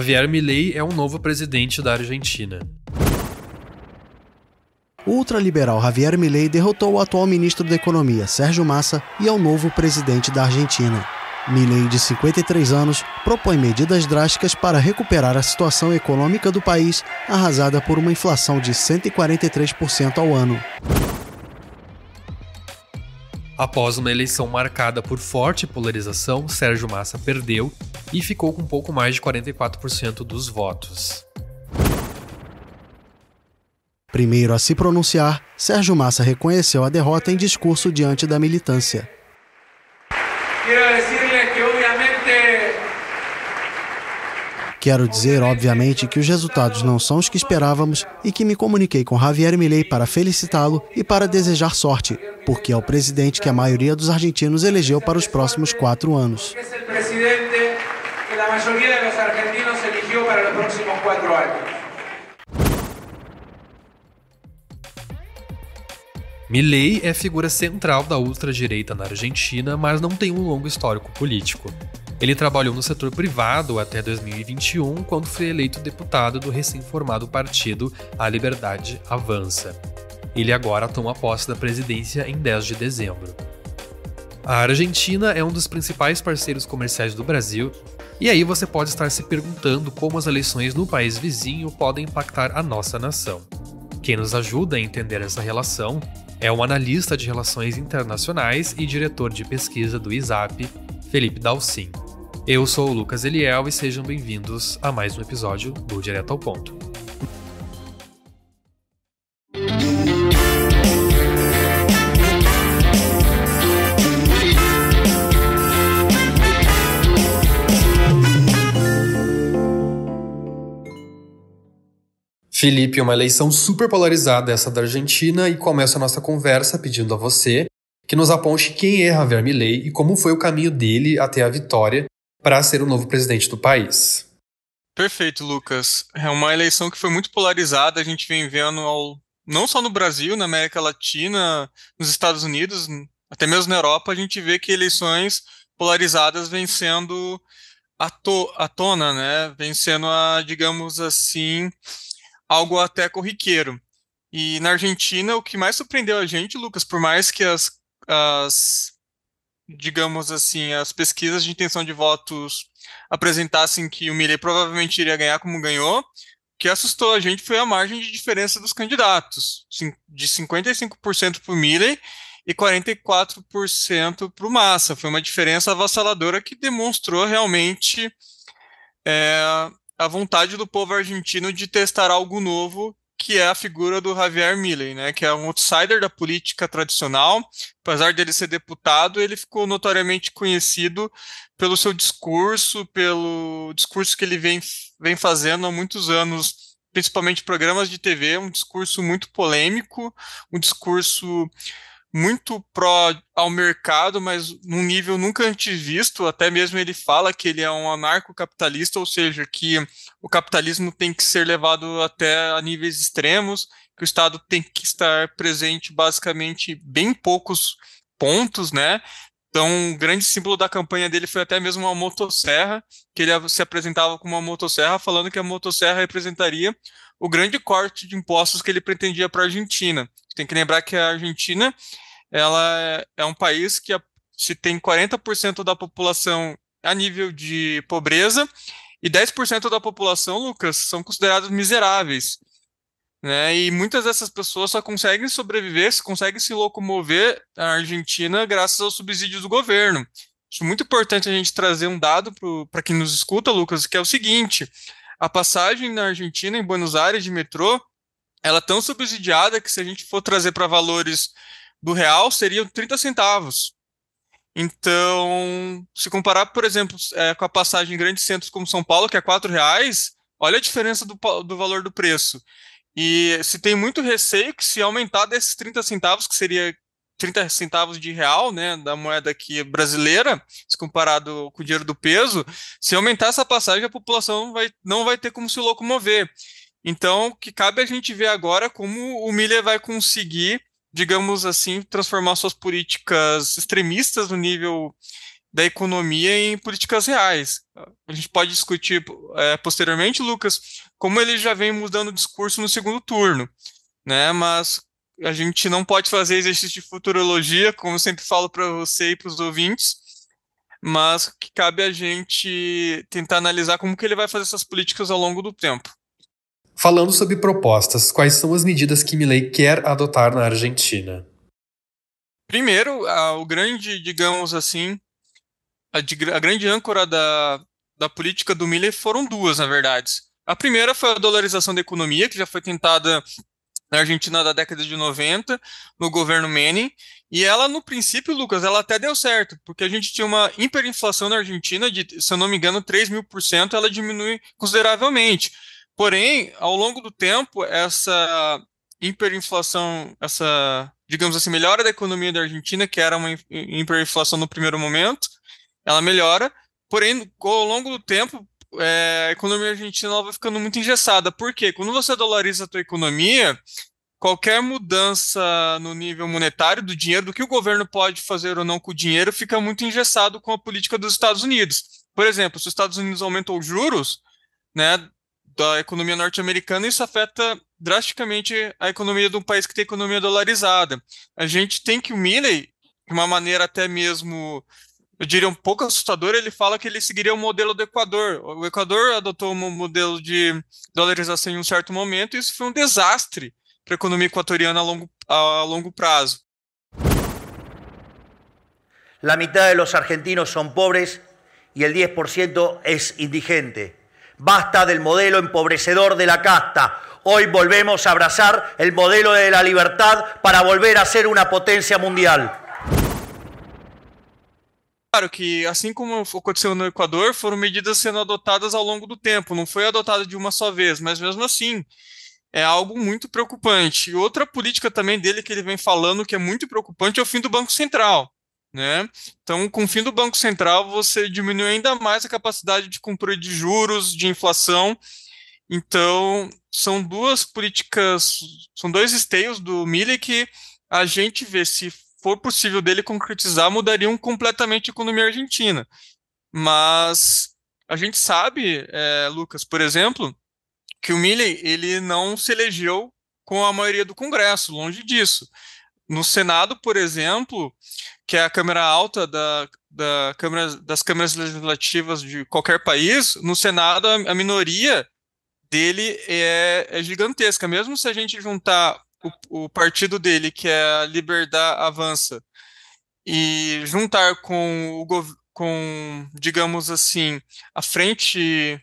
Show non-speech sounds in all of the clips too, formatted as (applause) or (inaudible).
Javier Milei é o um novo presidente da Argentina. O ultraliberal Javier Milei derrotou o atual ministro da Economia, Sérgio Massa, e é o novo presidente da Argentina. Milei, de 53 anos, propõe medidas drásticas para recuperar a situação econômica do país, arrasada por uma inflação de 143% ao ano. Após uma eleição marcada por forte polarização, Sérgio Massa perdeu e ficou com pouco mais de 44% dos votos. Primeiro a se pronunciar, Sérgio Massa reconheceu a derrota em discurso diante da militância. Yeah. Quero dizer, obviamente, que os resultados não são os que esperávamos e que me comuniquei com Javier Milei para felicitá-lo e para desejar sorte, porque é o presidente que a maioria dos argentinos elegeu para os próximos quatro anos. Milei é figura central da ultradireita na Argentina, mas não tem um longo histórico político. Ele trabalhou no setor privado até 2021, quando foi eleito deputado do recém-formado partido A Liberdade Avança. Ele agora toma posse da presidência em 10 de dezembro. A Argentina é um dos principais parceiros comerciais do Brasil, e aí você pode estar se perguntando como as eleições no país vizinho podem impactar a nossa nação. Quem nos ajuda a entender essa relação é um analista de relações internacionais e diretor de pesquisa do ISAP, Felipe Dalcin. Eu sou o Lucas Eliel e sejam bem-vindos a mais um episódio do Direto ao Ponto. Felipe, uma eleição super polarizada essa da Argentina e começa a nossa conversa pedindo a você que nos aponte quem é Javier Milei e como foi o caminho dele até a vitória para ser o novo presidente do país. Perfeito, Lucas. É uma eleição que foi muito polarizada, a gente vem vendo ao, não só no Brasil, na América Latina, nos Estados Unidos, até mesmo na Europa, a gente vê que eleições polarizadas vêm sendo à, to, tona, né? Vem sendo, a, digamos assim, algo até corriqueiro. E na Argentina, o que mais surpreendeu a gente, Lucas, por mais que as, as digamos assim, as pesquisas de intenção de votos apresentassem que o Milley provavelmente iria ganhar como ganhou, o que assustou a gente foi a margem de diferença dos candidatos, de 55% para o Milley e 44% para o Massa. Foi uma diferença avassaladora que demonstrou realmente é, a vontade do povo argentino de testar algo novo que é a figura do Javier Milley, né, que é um outsider da política tradicional. Apesar dele ser deputado, ele ficou notoriamente conhecido pelo seu discurso, pelo discurso que ele vem, vem fazendo há muitos anos, principalmente programas de TV, um discurso muito polêmico, um discurso muito pró ao mercado, mas num nível nunca antes visto. Até mesmo ele fala que ele é um anarcocapitalista, ou seja, que o capitalismo tem que ser levado até a níveis extremos, que o Estado tem que estar presente basicamente bem poucos pontos, né? Então, um grande símbolo da campanha dele foi até mesmo uma motosserra, que ele se apresentava com uma motosserra, falando que a motosserra representaria o grande corte de impostos que ele pretendia para a Argentina tem que lembrar que a Argentina ela é um país que se tem 40% da população a nível de pobreza e 10% da população, Lucas, são considerados miseráveis. Né? E muitas dessas pessoas só conseguem sobreviver, conseguem se locomover na Argentina graças aos subsídios do governo. Acho é muito importante a gente trazer um dado para quem nos escuta, Lucas, que é o seguinte: a passagem na Argentina, em Buenos Aires, de metrô, ela é tão subsidiada que se a gente for trazer para valores do real, seriam 30 centavos. Então, se comparar, por exemplo, é, com a passagem em grandes centros como São Paulo, que é R$ reais, olha a diferença do, do valor do preço. E se tem muito receio que se aumentar desses 30 centavos, que seria 30 centavos de real, né, da moeda aqui brasileira, se comparado com o dinheiro do peso, se aumentar essa passagem, a população vai, não vai ter como se locomover. Então, o que cabe a gente ver agora é como o Miller vai conseguir, digamos assim, transformar suas políticas extremistas no nível da economia em políticas reais. A gente pode discutir é, posteriormente, Lucas, como ele já vem mudando o discurso no segundo turno, né? Mas a gente não pode fazer exercício de futurologia, como eu sempre falo para você e para os ouvintes, mas que cabe a gente tentar analisar como que ele vai fazer essas políticas ao longo do tempo falando sobre propostas, quais são as medidas que Milley quer adotar na Argentina? Primeiro, a, o grande, digamos assim, a, a grande âncora da, da política do Milley foram duas, na verdade. A primeira foi a dolarização da economia, que já foi tentada na Argentina da década de 90, no governo Menem, e ela, no princípio, Lucas, ela até deu certo, porque a gente tinha uma hiperinflação na Argentina de, se eu não me engano, 3 mil por cento, ela diminui consideravelmente. Porém, ao longo do tempo, essa hiperinflação, essa, digamos assim, melhora da economia da Argentina, que era uma hiperinflação no primeiro momento, ela melhora, porém, ao longo do tempo, é, a economia argentina ela vai ficando muito engessada. Por quê? Quando você dolariza a sua economia, qualquer mudança no nível monetário do dinheiro, do que o governo pode fazer ou não com o dinheiro, fica muito engessado com a política dos Estados Unidos. Por exemplo, se os Estados Unidos aumentam os juros, né, da economia norte-americana, isso afeta drasticamente a economia de um país que tem economia dolarizada. A gente tem que o Milley, de uma maneira até mesmo, eu diria um pouco assustadora, ele fala que ele seguiria o modelo do Equador. O Equador adotou um modelo de dolarização em um certo momento e isso foi um desastre para a economia equatoriana a longo, a longo prazo. La mitad de los argentinos son pobres y el 10% es indigente. Basta del modelo empobrecedor de la casta. Hoy volvemos a abrazar el modelo de la libertad para volver a ser una potencia mundial. Claro que, assim como aconteceu no Equador, foram medidas sendo adotadas ao longo do tempo, não foi adotada de uma só vez, mas mesmo assim é algo muito preocupante. E outra política também dele que ele vem falando que é muito preocupante é o fim do Banco Central. Né? Então, com o fim do Banco Central, você diminui ainda mais a capacidade de cumprir de juros, de inflação. Então, são duas políticas, são dois esteios do Mille que a gente vê se for possível dele concretizar, mudariam completamente a economia argentina. Mas a gente sabe, é, Lucas, por exemplo, que o Milley ele não se elegeu com a maioria do Congresso, longe disso. No Senado, por exemplo, que é a Câmara Alta da, da câmara, das câmaras legislativas de qualquer país, no Senado a, a minoria dele é, é, gigantesca. Mesmo se a gente juntar o, o partido dele, que é a Liberdade Avança, e juntar com o com, digamos assim, a frente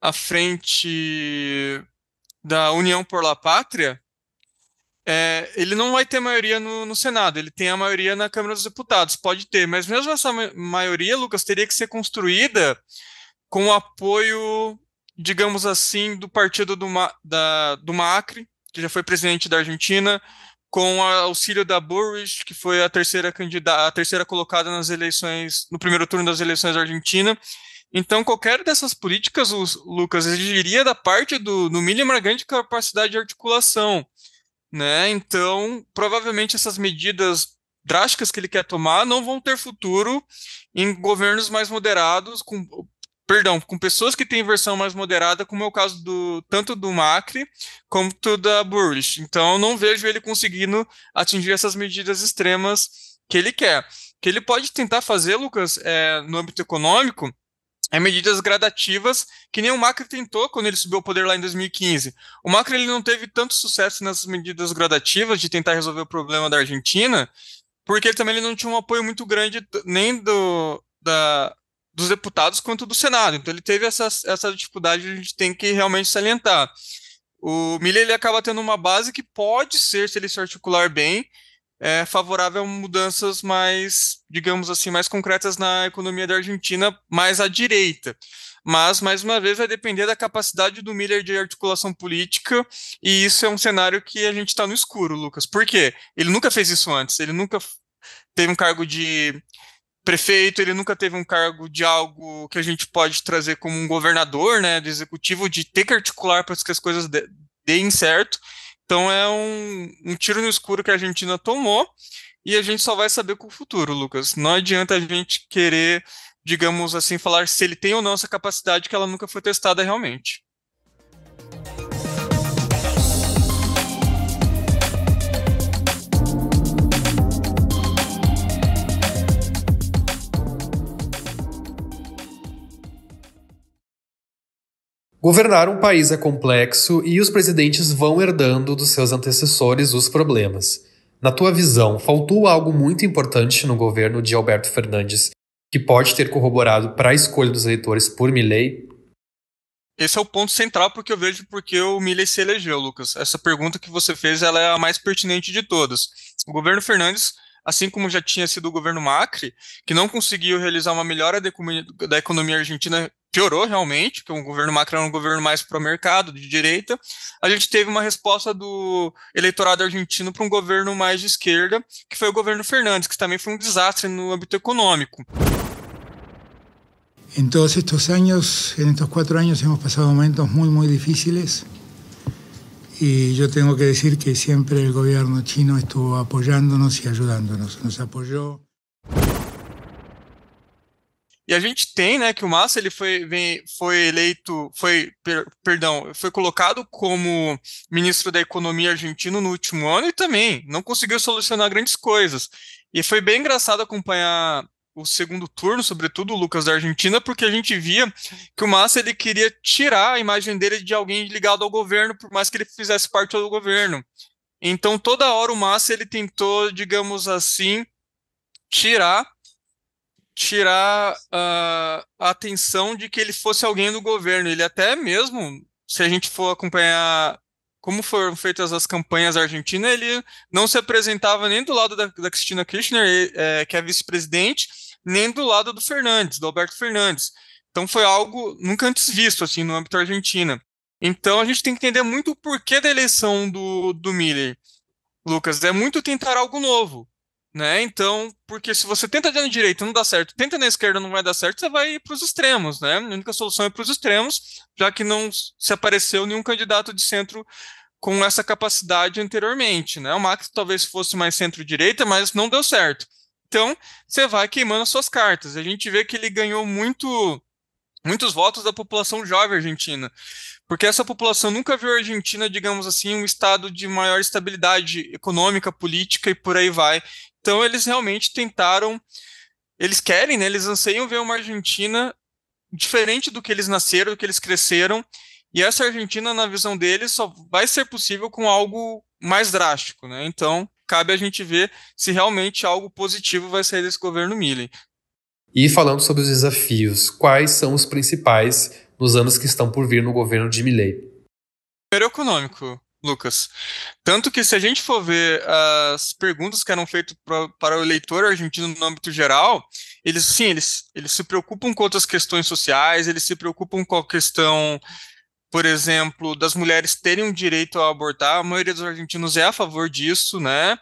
a frente da União por la Pátria, é, ele não vai ter maioria no, no, Senado, ele tem a maioria na Câmara dos Deputados, pode ter, mas mesmo essa maioria, Lucas, teria que ser construída com o apoio, digamos assim, do partido do, Ma da, do Macri, que já foi presidente da Argentina, com o auxílio da Burrich, que foi a terceira candidata, a terceira colocada nas eleições, no primeiro turno das eleições da Argentina. Então, qualquer dessas políticas, Lucas, exigiria da parte do, no mínimo, uma grande capacidade de articulação. Né? Então, provavelmente essas medidas drásticas que ele quer tomar não vão ter futuro em governos mais moderados, com, perdão, com pessoas que têm versão mais moderada, como é o caso do tanto do Macri quanto da Burrich. Então, não vejo ele conseguindo atingir essas medidas extremas que ele quer. O que ele pode tentar fazer, Lucas, é, no âmbito econômico, é medidas gradativas, que nem o Macri tentou quando ele subiu ao poder lá em 2015. O Macri ele não teve tanto sucesso nessas medidas gradativas de tentar resolver o problema da Argentina, porque ele também ele não tinha um apoio muito grande nem do, da, dos deputados quanto do Senado. Então ele teve essa, essa dificuldade que a gente tem que realmente salientar. O Miller ele acaba tendo uma base que pode ser, se ele se articular bem, é, favorável a mudanças mais, digamos assim, mais concretas na economia da Argentina, mais à direita. Mas, mais uma vez, vai depender da capacidade do Miller de articulação política, e isso é um cenário que a gente está no escuro, Lucas. Por quê? Ele nunca fez isso antes, ele nunca teve um cargo de prefeito, ele nunca teve um cargo de algo que a gente pode trazer como um governador, né, do executivo, de ter que articular para que as coisas deem certo. Então é um, um tiro no escuro que a Argentina tomou e a gente só vai saber com o futuro, Lucas. Não adianta a gente querer, digamos assim, falar se ele tem ou não essa capacidade que ela nunca foi testada realmente. Governar um país é complexo e os presidentes vão herdando dos seus antecessores os problemas. Na tua visão, faltou algo muito importante no governo de Alberto Fernandes que pode ter corroborado para a escolha dos eleitores por Milley? Esse é o ponto central porque eu vejo porque o Milley se elegeu, Lucas. Essa pergunta que você fez ela é a mais pertinente de todas. O governo Fernandes assim como já tinha sido o governo Macri, que não conseguiu realizar uma melhora da economia argentina, piorou realmente, Porque o governo Macri era um governo mais pro mercado, de direita, a gente teve uma resposta do eleitorado argentino para um governo mais de esquerda, que foi o governo Fernandes, que também foi um desastre no âmbito econômico. Em todos estes anos, em estes quatro anos, hemos passado momentos muito, muito difíceis. Y yo tengo que decir que siempre el gobierno chino estuvo apoyándonos y ayudándonos, nos apoyó. E a gente tem, né, que o Massa ele foi, foi eleito, foi, per, perdão, foi colocado como ministro da Economia argentino no último ano e também não conseguiu solucionar grandes coisas. E foi bem engraçado acompanhar o segundo turno, sobretudo o Lucas da Argentina, porque a gente via que o Massa ele queria tirar a imagem dele de alguém ligado ao governo, por mais que ele fizesse parte do governo. Então toda hora o Massa ele tentou, digamos assim, tirar tirar uh, a atenção de que ele fosse alguém do governo. Ele até mesmo, se a gente for acompanhar como foram feitas as campanhas argentinas, ele não se apresentava nem do lado da, da Cristina Kirchner, é, que é vice-presidente, nem do lado do Fernandes, do Alberto Fernandes. Então foi algo nunca antes visto assim no âmbito argentino. Então a gente tem que entender muito o porquê da eleição do, do Miller. Lucas, é muito tentar algo novo. Né? Então, porque se você tenta de direita não dá certo, tenta na esquerda não vai dar certo, você vai para os extremos, né? A única solução é para os extremos, já que não se apareceu nenhum candidato de centro com essa capacidade anteriormente, né? O Max talvez fosse mais centro-direita, mas não deu certo. Então, você vai queimando as suas cartas. A gente vê que ele ganhou muito, muitos votos da população jovem argentina, porque essa população nunca viu a Argentina, digamos assim, um estado de maior estabilidade econômica, política e por aí vai. Então, eles realmente tentaram, eles querem, né, eles anseiam ver uma Argentina diferente do que eles nasceram, do que eles cresceram. E essa Argentina, na visão deles, só vai ser possível com algo mais drástico, né? Então, cabe a gente ver se realmente algo positivo vai sair desse governo Milley. E falando sobre os desafios, quais são os principais nos anos que estão por vir no governo de Milley? Primeiro econômico, Lucas. Tanto que se a gente for ver as perguntas que eram feitas pra, para o eleitor argentino no âmbito geral, eles sim, eles, eles se preocupam com outras questões sociais, eles se preocupam com a questão por exemplo, das mulheres terem o direito a abortar, a maioria dos argentinos é a favor disso, né?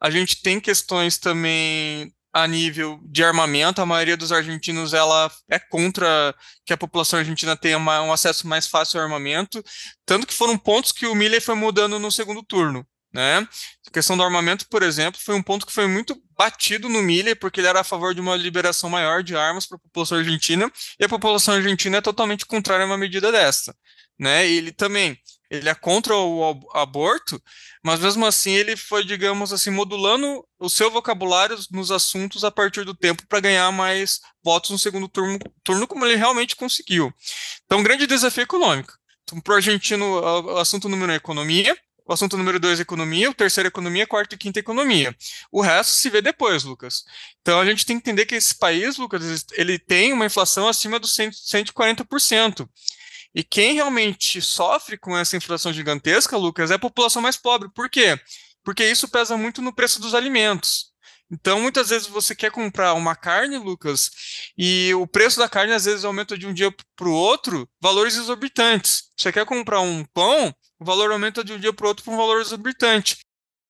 A gente tem questões também a nível de armamento, a maioria dos argentinos ela é contra que a população argentina tenha um acesso mais fácil ao armamento, tanto que foram pontos que o Miller foi mudando no segundo turno. Né? A questão do armamento, por exemplo, foi um ponto que foi muito batido no Miller, porque ele era a favor de uma liberação maior de armas para a população argentina, e a população argentina é totalmente contrária a uma medida dessa né? Ele também ele é contra o aborto, mas mesmo assim ele foi, digamos assim, modulando o seu vocabulário nos assuntos a partir do tempo para ganhar mais votos no segundo turno, turno, como ele realmente conseguiu. Então, grande desafio econômico. Então, para o argentino, o assunto número é economia, o assunto número dois é economia, o terceiro é economia, quarto e quinto é economia. O resto se vê depois, Lucas. Então a gente tem que entender que esse país, Lucas, ele tem uma inflação acima dos 140%. E quem realmente sofre com essa inflação gigantesca, Lucas, é a população mais pobre. Por quê? Porque isso pesa muito no preço dos alimentos. Então, muitas vezes você quer comprar uma carne, Lucas, e o preço da carne às vezes aumenta de um dia para o outro, valores exorbitantes. Você quer comprar um pão, o valor aumenta de um dia para o outro para um valor exorbitante.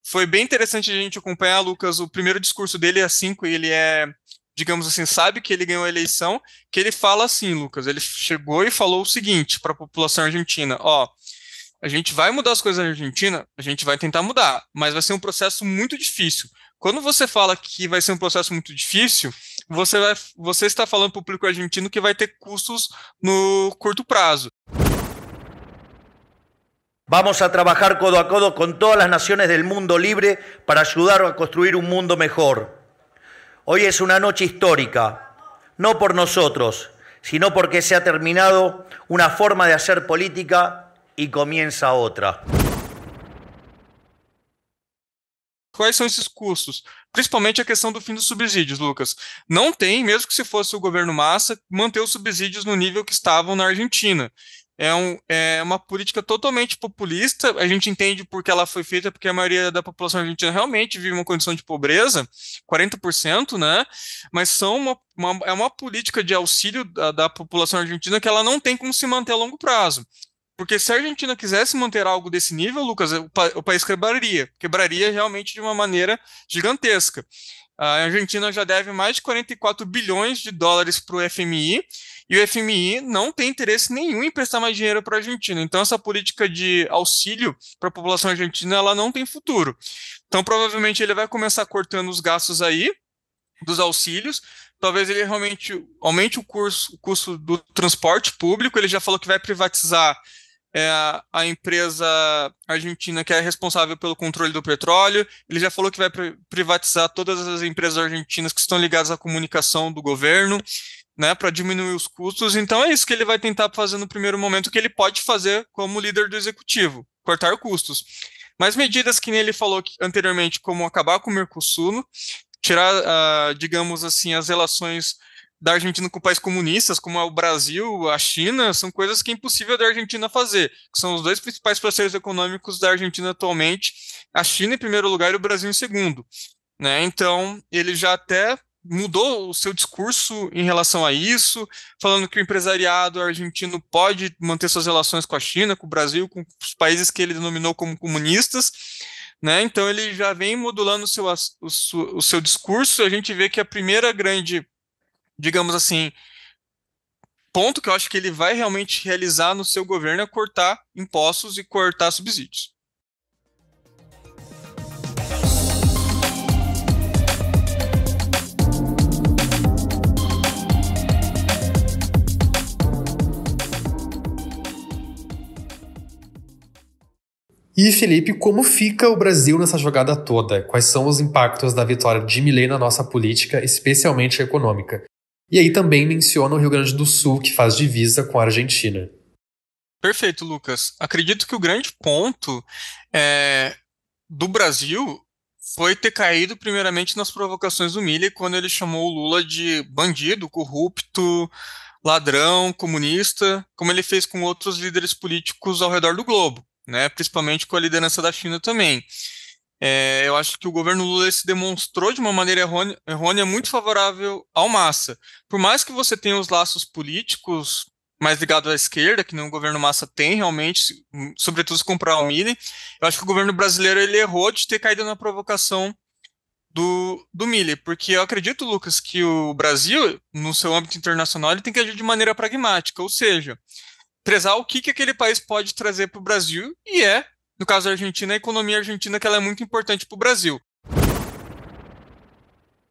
Foi bem interessante a gente acompanhar, Lucas, o primeiro discurso dele é 5 assim, e ele é digamos assim, sabe que ele ganhou a eleição, que ele fala assim, Lucas, ele chegou e falou o seguinte para a população argentina, ó, a gente vai mudar as coisas na Argentina, a gente vai tentar mudar, mas vai ser um processo muito difícil. Quando você fala que vai ser um processo muito difícil, você, vai, você está falando para o público argentino que vai ter custos no curto prazo. Vamos a trabalhar codo a codo com todas as nações del mundo livre para ajudar a construir um mundo melhor Hoy es una noche histórica, no por nosotros, sino porque se ha terminado una forma de hacer política y comienza otra. Quais são esses custos? Principalmente a questão do fim dos subsídios, Lucas. Não tem, mesmo que se fosse o governo Massa, manter os subsídios no nível que estavam na Argentina é, um, é uma política totalmente populista. A gente entende porque ela foi feita, porque a maioria da população argentina realmente vive uma condição de pobreza, 40%, né? Mas são uma, uma é uma política de auxílio da, da população argentina que ela não tem como se manter a longo prazo. Porque se a Argentina quisesse manter algo desse nível, Lucas, o, país quebraria. Quebraria realmente de uma maneira gigantesca. A Argentina já deve mais de 44 bilhões de dólares para o FMI e o FMI não tem interesse nenhum em prestar mais dinheiro para a Argentina. Então, essa política de auxílio para a população argentina ela não tem futuro. Então, provavelmente, ele vai começar cortando os gastos aí dos auxílios. Talvez ele realmente aumente o, curso, o custo do transporte público. Ele já falou que vai privatizar é a empresa argentina que é responsável pelo controle do petróleo. Ele já falou que vai privatizar todas as empresas argentinas que estão ligadas à comunicação do governo, né, para diminuir os custos. Então é isso que ele vai tentar fazer no primeiro momento, que ele pode fazer como líder do executivo, cortar custos. Mas medidas que nem ele falou anteriormente, como acabar com o Mercosul, tirar, uh, digamos assim, as relações da Argentina com países comunistas, como é o Brasil, a China, são coisas que é impossível da Argentina fazer. São os dois principais parceiros econômicos da Argentina atualmente, a China em primeiro lugar e o Brasil em segundo. Né? Então, ele já até mudou o seu discurso em relação a isso, falando que o empresariado argentino pode manter suas relações com a China, com o Brasil, com os países que ele denominou como comunistas. Né? Então, ele já vem modulando o seu, o seu, o seu discurso. A gente vê que a primeira grande digamos assim, ponto que eu acho que ele vai realmente realizar no seu governo é cortar impostos e cortar subsídios. E Felipe, como fica o Brasil nessa jogada toda? Quais são os impactos da vitória de Milei na nossa política, especialmente econômica? E aí também menciona o Rio Grande do Sul, que faz divisa com a Argentina. Perfeito, Lucas. Acredito que o grande ponto é, do Brasil foi ter caído primeiramente nas provocações do Milley, quando ele chamou o Lula de bandido, corrupto, ladrão, comunista, como ele fez com outros líderes políticos ao redor do globo, né? principalmente com a liderança da China também. É, eu acho que o governo Lula se demonstrou de uma maneira errônea, errônea, muito favorável ao Massa. Por mais que você tenha os laços políticos mais ligados à esquerda, que no governo Massa tem realmente, sobretudo se comprar o Mini, eu acho que o governo brasileiro ele errou de ter caído na provocação do, do Mille, porque eu acredito, Lucas, que o Brasil, no seu âmbito internacional, ele tem que agir de maneira pragmática, ou seja, prezar o que, que aquele país pode trazer para o Brasil, e é no caso da Argentina, a economia argentina que ela é muito importante para o Brasil.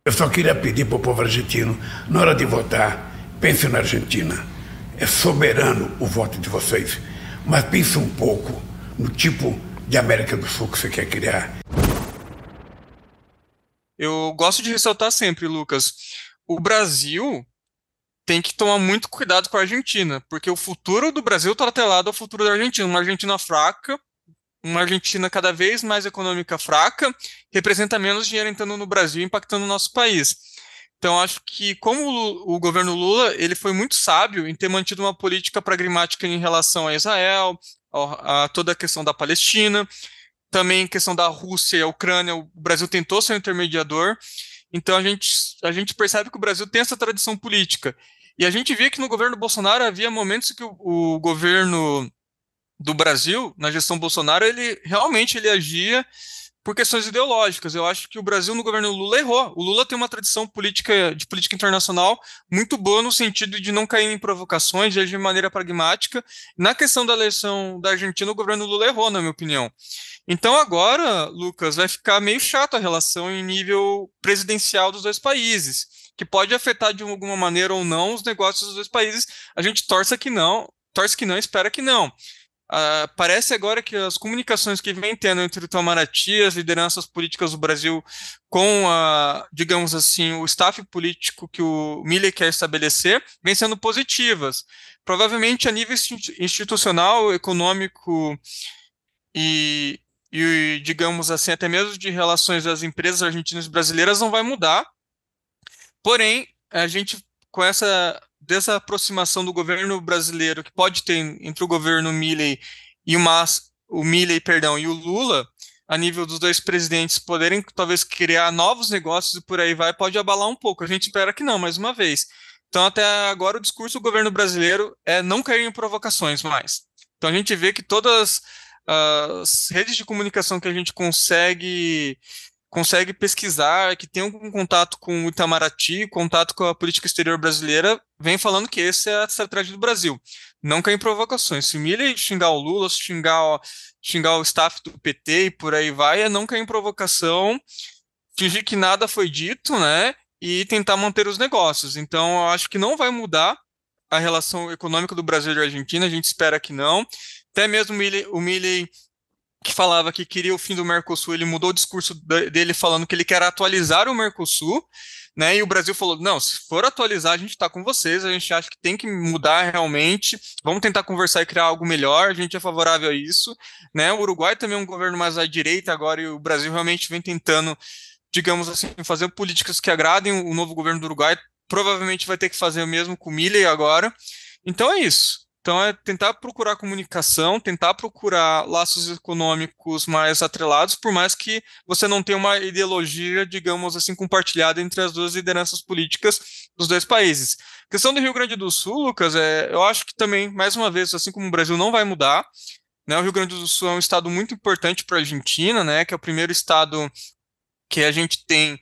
Eu só queria pedir para o povo argentino, na hora de votar, pense na Argentina. É soberano o voto de vocês, mas pense um pouco no tipo de América do Sul que você quer criar. Eu gosto de ressaltar sempre, Lucas, o Brasil tem que tomar muito cuidado com a Argentina, porque o futuro do Brasil está atrelado ao futuro da Argentina. Uma Argentina fraca, uma Argentina cada vez mais econômica fraca representa menos dinheiro entrando no Brasil, impactando o nosso país. Então, acho que como o, o governo Lula ele foi muito sábio em ter mantido uma política pragmática em relação a Israel, a, a toda a questão da Palestina, também em questão da Rússia e a Ucrânia, o Brasil tentou ser um intermediador. Então, a gente, a gente percebe que o Brasil tem essa tradição política. E a gente vê que no governo Bolsonaro havia momentos que o, o governo do Brasil na gestão Bolsonaro, ele realmente ele agia por questões ideológicas. Eu acho que o Brasil no governo Lula errou. O Lula tem uma tradição política de política internacional muito boa no sentido de não cair em provocações, de agir de maneira pragmática. Na questão da eleição da Argentina, o governo Lula errou, na minha opinião. Então agora, Lucas, vai ficar meio chato a relação em nível presidencial dos dois países, que pode afetar de alguma maneira ou não os negócios dos dois países. A gente torce que não, torce que não, espera que não. Uh, parece agora que as comunicações que vem tendo entre o Itamaraty, as lideranças políticas do Brasil, com, a, digamos assim, o staff político que o Miller quer estabelecer, vem sendo positivas. Provavelmente a nível institucional, econômico e, e, digamos assim, até mesmo de relações das empresas argentinas e brasileiras não vai mudar. Porém, a gente, com essa dessa aproximação do governo brasileiro que pode ter entre o governo Milley e o Mas, o Milley, perdão, e o Lula, a nível dos dois presidentes poderem talvez criar novos negócios e por aí vai, pode abalar um pouco. A gente espera que não, mais uma vez. Então, até agora, o discurso do governo brasileiro é não cair em provocações mais. Então, a gente vê que todas as redes de comunicação que a gente consegue consegue pesquisar, que tem algum contato com o Itamaraty, contato com a política exterior brasileira, vem falando que essa é a estratégia do Brasil. Não é cair em provocações. Se humilha xingar o Lula, xingar, xingar o staff do PT e por aí vai, é não cair é em provocação, fingir que nada foi dito, né? E tentar manter os negócios. Então, eu acho que não vai mudar a relação econômica do Brasil e da Argentina, a gente espera que não. Até mesmo o Milley que falava que queria o fim do Mercosul, ele mudou o discurso dele falando que ele quer atualizar o Mercosul, né? E o Brasil falou: não, se for atualizar, a gente está com vocês, a gente acha que tem que mudar realmente, vamos tentar conversar e criar algo melhor, a gente é favorável a isso, né? O Uruguai também é um governo mais à direita agora, e o Brasil realmente vem tentando, digamos assim, fazer políticas que agradem o novo governo do Uruguai, provavelmente vai ter que fazer o mesmo com o Milley agora. Então é isso. Então, é tentar procurar comunicação, tentar procurar laços econômicos mais atrelados, por mais que você não tenha uma ideologia, digamos assim, compartilhada entre as duas lideranças políticas dos dois países. A questão do Rio Grande do Sul, Lucas, é, eu acho que também, mais uma vez, assim como o Brasil não vai mudar, né, o Rio Grande do Sul é um estado muito importante para a Argentina, né, que é o primeiro estado que a gente tem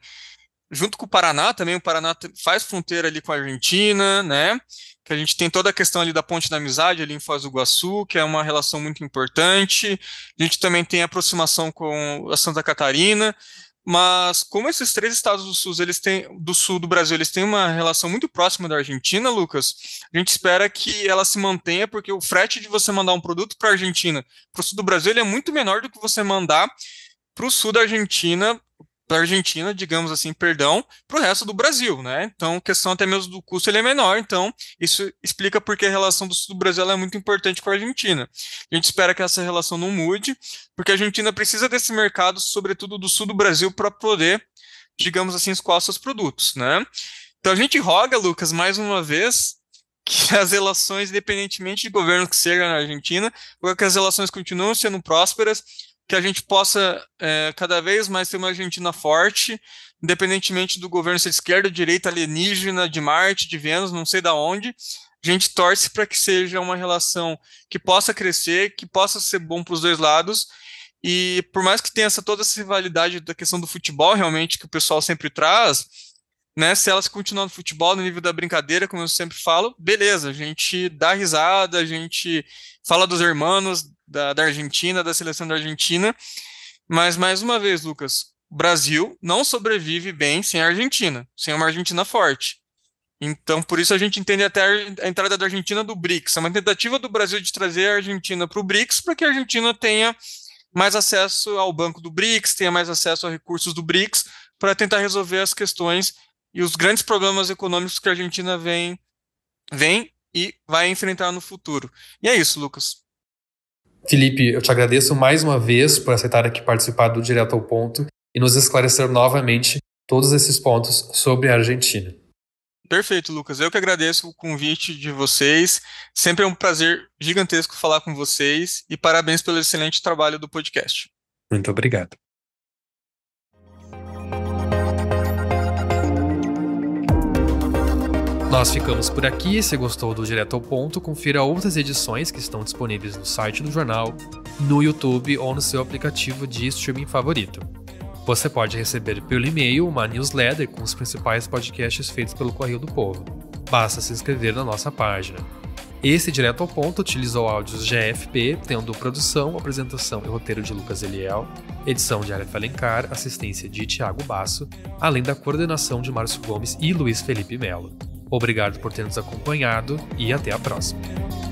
junto com o Paraná também, o Paraná faz fronteira ali com a Argentina, né? Que a gente tem toda a questão ali da Ponte da Amizade ali em Foz do Iguaçu, que é uma relação muito importante. A gente também tem aproximação com a Santa Catarina, mas como esses três estados do sul, eles têm do sul do Brasil, eles têm uma relação muito próxima da Argentina, Lucas. A gente espera que ela se mantenha, porque o frete de você mandar um produto para a Argentina, para o sul do Brasil, ele é muito menor do que você mandar para o sul da Argentina para a Argentina, digamos assim, perdão, para o resto do Brasil, né? Então, questão até mesmo do custo ele é menor, então isso explica porque a relação do sul do Brasil é muito importante com a Argentina. A gente espera que essa relação não mude, porque a Argentina precisa desse mercado, sobretudo do sul do Brasil, para poder, digamos assim, escoar seus produtos, né? Então a gente roga, Lucas, mais uma vez, (laughs) que as relações, independentemente de governo que seja na Argentina, que as relações continuam sendo prósperas, que a gente possa é, cada vez mais ter uma Argentina forte, independentemente do governo ser esquerda, direita, alienígena, de Marte, de Vênus, não sei da onde. A gente torce para que seja uma relação que possa crescer, que possa ser bom para os dois lados. E por mais que tenha essa, toda essa rivalidade da questão do futebol, realmente, que o pessoal sempre traz, né? Se elas continuam no futebol no nível da brincadeira, como eu sempre falo, beleza, a gente dá risada, a gente fala dos irmãos, da, da Argentina, da seleção da Argentina. Mas, mais uma vez, Lucas, o Brasil não sobrevive bem sem a Argentina, sem uma Argentina forte. Então, por isso a gente entende até a entrada da Argentina do BRICS. É uma tentativa do Brasil de trazer a Argentina para o BRICS para que a Argentina tenha mais acesso ao banco do BRICS, tenha mais acesso a recursos do BRICS, para tentar resolver as questões e os grandes problemas econômicos que a Argentina vem, vem e vai enfrentar no futuro. E é isso, Lucas. Felipe, eu te agradeço mais uma vez por aceitar aqui participar do Direto ao Ponto e nos esclarecer novamente todos esses pontos sobre a Argentina. Perfeito, Lucas. Eu que agradeço o convite de vocês. Sempre é um prazer gigantesco falar com vocês e parabéns pelo excelente trabalho do podcast. Muito obrigado. Nós ficamos por aqui. Se gostou do Direto ao Ponto, confira outras edições que estão disponíveis no site do jornal, no YouTube ou no seu aplicativo de streaming favorito. Você pode receber pelo e-mail uma newsletter com os principais podcasts feitos pelo Correio do Povo. Basta se inscrever na nossa página. Esse Direto ao Ponto utilizou áudios GFP, tendo produção, apresentação e roteiro de Lucas Eliel, edição de Aleph Alencar, assistência de Tiago Basso, além da coordenação de Márcio Gomes e Luiz Felipe Melo. Obrigado por ter nos acompanhado e até a próxima.